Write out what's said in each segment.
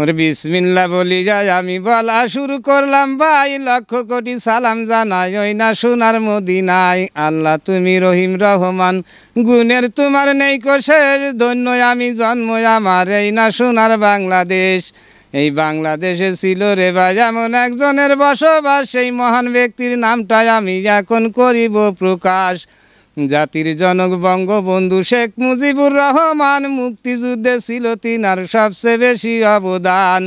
ওর বিসমিল্লা বলি যায় আমি বলা শুরু করলাম ভাই লক্ষ কোটি সালাম জানাই ওই না সোনার নাই আল্লাহ তুমি রহিম রহমান গুণের তোমার নেই কোষের ধন্য আমি জন্ম আমার এই না সোনার বাংলাদেশ এই বাংলাদেশে ছিল রে ভাই এমন একজনের বসবাস সেই মহান ব্যক্তির নামটাই আমি এখন করিব প্রকাশ জাতির জনক বঙ্গবন্ধু শেখ মুজিবুর রহমান মুক্তিযুদ্ধে ছিল তিনার সবচেয়ে বেশি অবদান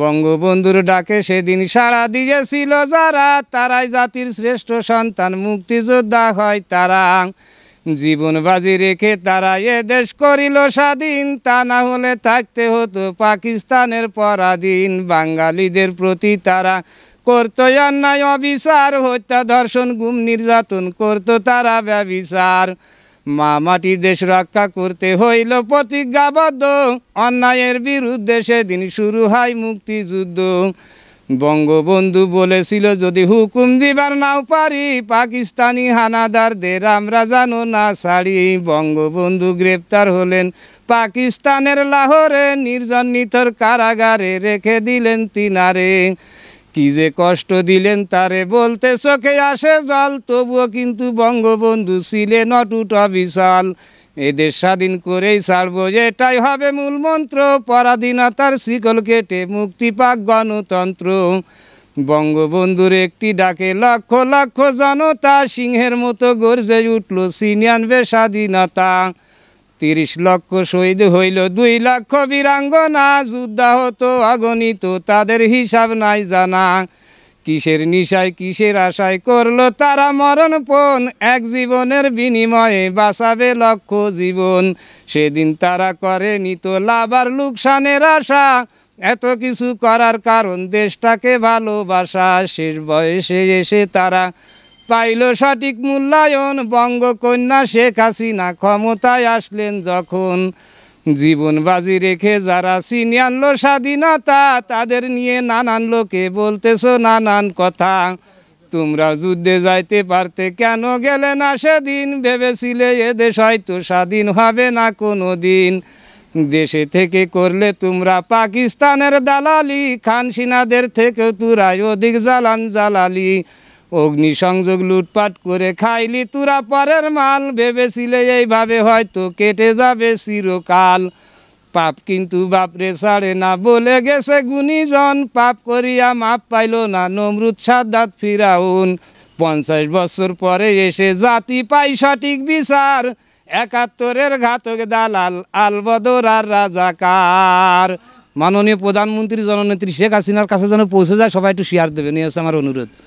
বঙ্গবন্ধুর ডাকে সেদিন সাড়া দিয়েছিল যারা তারাই জাতির শ্রেষ্ঠ সন্তান মুক্তিযোদ্ধা হয় তারা জীবন বাজি রেখে তারা এ দেশ করিল স্বাধীন তা না হলে থাকতে হতো পাকিস্তানের পরাধীন বাঙালিদের প্রতি তারা করতো অন্যায় অবিচার হত্যা ধর্ষণ গুম নির্যাতন করতো তারা ব্যবিচার মা মাটি দেশ রক্ষা করতে হইল প্রতিজ্ঞাবদ্ধ অন্যায়ের বিরুদ্ধে সেদিন শুরু হয় মুক্তিযুদ্ধ বঙ্গবন্ধু বলেছিল যদি হুকুম দিবার নাও পারি পাকিস্তানি হানাদারদের আমরা জানো না ছাড়ি বঙ্গবন্ধু গ্রেপ্তার হলেন পাকিস্তানের লাহোরে নির্জন নিথর কারাগারে রেখে দিলেন তিনারে কি যে কষ্ট দিলেন তারে বলতে চোখে আসে জল তবুও কিন্তু বঙ্গবন্ধু ছিলেন অটুট বিশাল এদের স্বাধীন করেই ছাড়ব এটাই হবে মূল মন্ত্র পরাধীনতার শিকল কেটে মুক্তি পাক গণতন্ত্র বঙ্গবন্ধুর একটি ডাকে লক্ষ লক্ষ জনতা সিংহের মতো গর্জে উঠল সিনিয়ান স্বাধীনতা তিরিশ লক্ষ শহীদ হইল দুই লক্ষ বীরাঙ্গনা যুদ্ধাহত অগণিত তাদের হিসাব নাই জানা কিসের নিশায় কিসের আশায় করলো তারা পণ এক জীবনের বিনিময়ে বাঁচাবে লক্ষ জীবন সেদিন তারা করে নিত লাভার লোকসানের আশা এত কিছু করার কারণ দেশটাকে ভালোবাসা শেষ বয়সে এসে তারা পাইল সঠিক মূল্যায়ন বঙ্গকন্যা শেখ হাসিনা ক্ষমতায় আসলেন যখন জীবন বাজি রেখে যারা চিনি আনলো স্বাধীনতা তাদের নিয়ে নানান লোকে বলতেছো নানান কথা তোমরা যুদ্ধে যাইতে পারতে কেন গেলে না সেদিন ভেবেছিলে এদেশ হয়তো স্বাধীন হবে না কোনো দিন দেশে থেকে করলে তোমরা পাকিস্তানের দালালি খানসিনাদের থেকে তোরা অধিক জ্বালান জ্বালালি অগ্নিসংযোগ লুটপাট করে খাইলি তুরা পরের মাল ভেবেছিলে এইভাবে হয়তো কেটে যাবে চিরকাল পাপ কিন্তু বাপরে ছাড়ে না বলে গেছে গুণীজন পাপ করিয়া মাপ পাইল না নমরুদ সাদাত ফিরাউন পঞ্চাশ বছর পরে এসে জাতি পাই সঠিক বিচার একাত্তরের ঘাতক দালাল আলবদর আর রাজাকার মাননীয় প্রধানমন্ত্রী জননেত্রী শেখ হাসিনার কাছে যেন পৌঁছে যায় সবাই একটু শেয়ার দেবেন নিয়ে আমার অনুরোধ